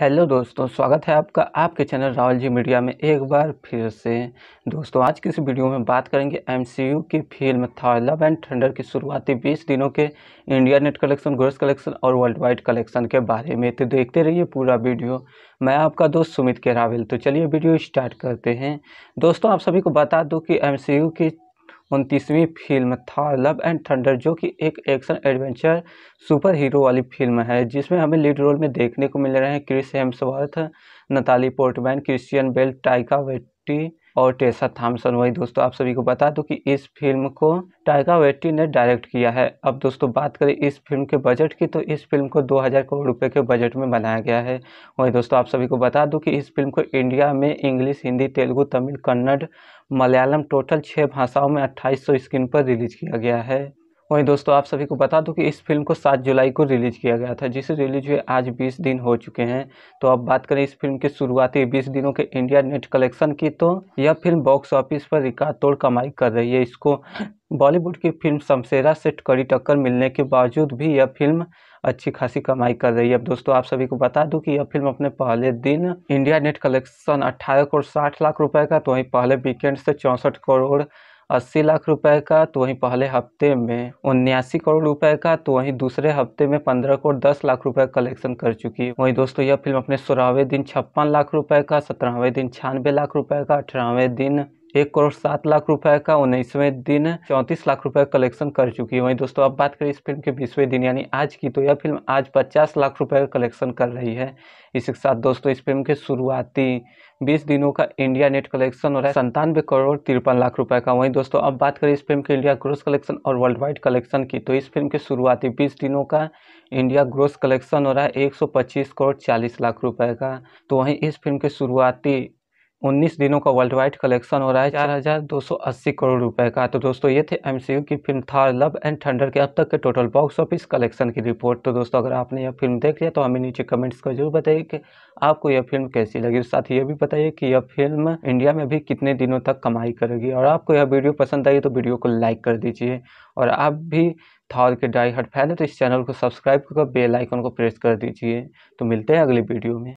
hello दोस्तों स्वागत है आपका आपके चैनल रावल जी मीडिया में एक बार फिर से दोस्तों आज की इस वीडियो में बात करेंगे एमसीयू की फिल्म था लव एंड थंडर की शुरुआती 20 दिनों के India net collection gross collection और वर्ल्ड वाइड कलेक्शन के बारे में तो देखते रहिए पूरा वीडियो मैं आपका दोस्त सुमित केरावेल तो चलिए वीडियो स्टार्ट करते हैं दोस्तों आप सभी को बता दूँ कि एम की उनतीसवीं फिल्म था लव एंड थंडर जो कि एक एक्शन एडवेंचर सुपर हीरो वाली फिल्म है जिसमें हमें लीड रोल में देखने को मिल रहे हैं Chris Hemsworth Natalie Portman Christian Bale Taika Waititi और टेसा थाम्सन वही दोस्तों आप सभी को बता दूं कि इस फिल्म को टाइगा वेट्टी ने डायरेक्ट किया है अब दोस्तों बात करें इस फिल्म के बजट की तो इस फिल्म को 2000 करोड़ रुपए के बजट में बनाया गया है वही दोस्तों आप सभी को बता दूं कि इस फिल्म को इंडिया में इंग्लिश हिंदी तेलुगु तमिल कन्नड़ मलयालम टोटल छः भाषाओं में अट्ठाईस स्क्रीन पर रिलीज किया गया है वहीं दोस्तों आप सभी को बता दूं कि इस फिल्म को 7 जुलाई को रिलीज़ किया गया था जिसे रिलीज हुए आज 20 दिन हो चुके हैं तो अब बात करें इस फिल्म के शुरुआती 20 दिनों के इंडिया नेट कलेक्शन की तो यह फिल्म बॉक्स ऑफिस पर रिकॉर्ड तोड़ कमाई कर रही है इसको बॉलीवुड की फिल्म शमशेरा से कड़ी टक्कर मिलने के बावजूद भी यह फिल्म अच्छी खासी कमाई कर रही है अब दोस्तों आप सभी को बता दूं कि यह फिल्म अपने पहले दिन India net collection 18 crore 60 lakh रुपए का तो वहीं पहले वीकेंड से चौंसठ करोड़ अस्सी लाख रुपए का तो वहीं पहले हफ्ते में उन्यासी करोड़ रुपए का तो वहीं दूसरे हफ्ते में पंद्रह करोड़ दस लाख रुपए कलेक्शन कर चुकी है वहीं दोस्तों यह फिल्म अपने सोलहवें दिन छप्पन लाख रुपए का सत्रहवें दिन छियानवे लाख रुपए का अठारहवें दिन एक करोड़ सात लाख रुपए का उन्नीसवें दिन चौंतीस लाख रुपए कलेक्शन कर चुकी है वहीं दोस्तों अब बात करें इस फिल्म के बीसवें दिन यानी आज की तो यह फिल्म आज पचास लाख रुपए का कलेक्शन कर रही है इसके साथ दोस्तों इस फिल्म के शुरुआती बीस दिनों का इंडिया नेट कलेक्शन हो रहा है संतानवे करोड़ तिरपन लाख रुपए का वहीं दोस्तों अब बात करें इस फिल्म के इंडिया ग्रोस कलेक्शन और वर्ल्ड वाइड कलेक्शन की तो इस फिल्म के शुरुआती बीस दिनों का इंडिया ग्रोस कलेक्शन हो रहा है एक सौ पच्चीस करोड़ चालीस लाख रुपए का तो वहीं इस फिल्म के शुरुआती 19 दिनों का वर्ल्ड वाइड कलेक्शन हो रहा है चार हज़ार दो सौ अस्सी करोड़ रुपए का तो दोस्तों ये थे एमसीयू की फिल्म थार लव एंड थंडर के अब तक के टोटल बॉक्स ऑफिस कलेक्शन की रिपोर्ट तो दोस्तों अगर आपने यह फिल्म देख लिया तो हमें नीचे कमेंट्स कर जरूर बताइए कि आपको यह फिल्म कैसी लगी साथ ही ये भी बताइए कि यह फिल्म इंडिया में भी कितने दिनों तक कमाई करेगी और आपको यह वीडियो पसंद आई तो वीडियो को लाइक कर दीजिए और आप भी थार के डाई हट फैन है तो इस चैनल को सब्सक्राइब करके बेल आइकन को प्रेस कर दीजिए तो मिलते हैं अगले वीडियो में